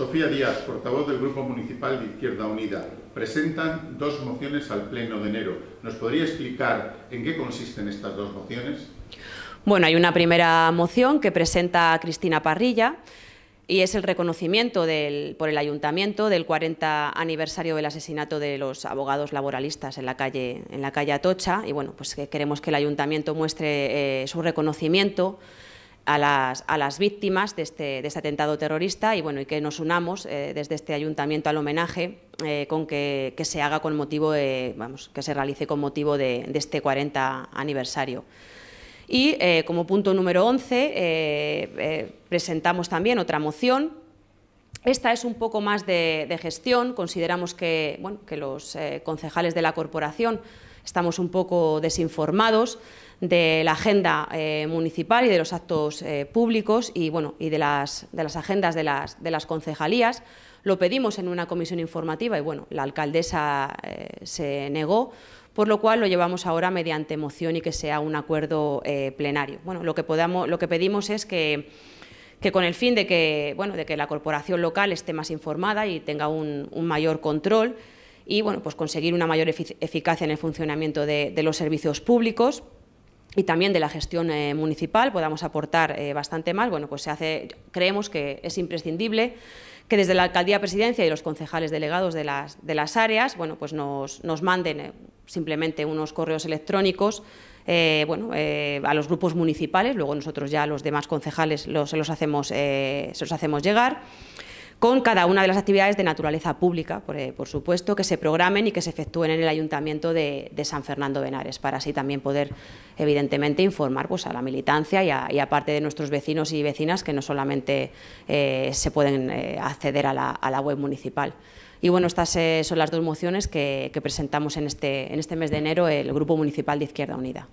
Sofía Díaz, portavoz del Grupo Municipal de Izquierda Unida. Presentan dos mociones al Pleno de enero. ¿Nos podría explicar en qué consisten estas dos mociones? Bueno, hay una primera moción que presenta Cristina Parrilla y es el reconocimiento por el Ayuntamiento del 40 aniversario del asesinato de los abogados laboralistas en la calle, en la calle Atocha. Y bueno, pues queremos que el Ayuntamiento muestre eh, su reconocimiento a las, a las víctimas de este, de este, atentado terrorista y, bueno, y que nos unamos eh, desde este ayuntamiento al homenaje eh, con que, se haga con motivo vamos, que se realice con motivo de, este 40 aniversario. Y eh, como punto número 11 presentamos también otra moción esta es un poco más de, gestión, consideramos que, bueno, que los eh, concejales de la corporación estamos un poco desinformados de la agenda eh, municipal y de los actos eh, públicos y, bueno, y de, las, de las agendas de las, de las concejalías. Lo pedimos en una comisión informativa y bueno, la alcaldesa se negó, por lo cual lo llevamos ahora mediante moción y que sea un acuerdo plenario. Bueno, lo que, podamos, lo que pedimos es que que con el fin de que, bueno, de que la corporación local esté más informada y tenga un, mayor control y bueno, pues conseguir una mayor eficacia en el funcionamiento de, los servicios públicos y también de la gestión eh, municipal podamos aportar eh, bastante más, bueno, pues se hace, creemos que es imprescindible que desde la alcaldía presidencia y los concejales delegados de las, de las áreas, bueno, pues nos, nos manden eh, simplemente unos correos electrónicos eh, bueno, eh, a los grupos municipales, luego nosotros ya a los demás concejales los, se, los hacemos, eh, los hacemos llegar, con cada una de las actividades de naturaleza pública, por, supuesto, que se programen y que se efectúen en el Ayuntamiento de, San Fernando de para así también poder, evidentemente, informar pues, a la militancia y a, parte de nuestros vecinos y vecinas que no solamente se pueden acceder a la web municipal. Y bueno, estas eh, son las dos mociones que, presentamos en este, en este mes de enero el Grupo Municipal de Izquierda Unida.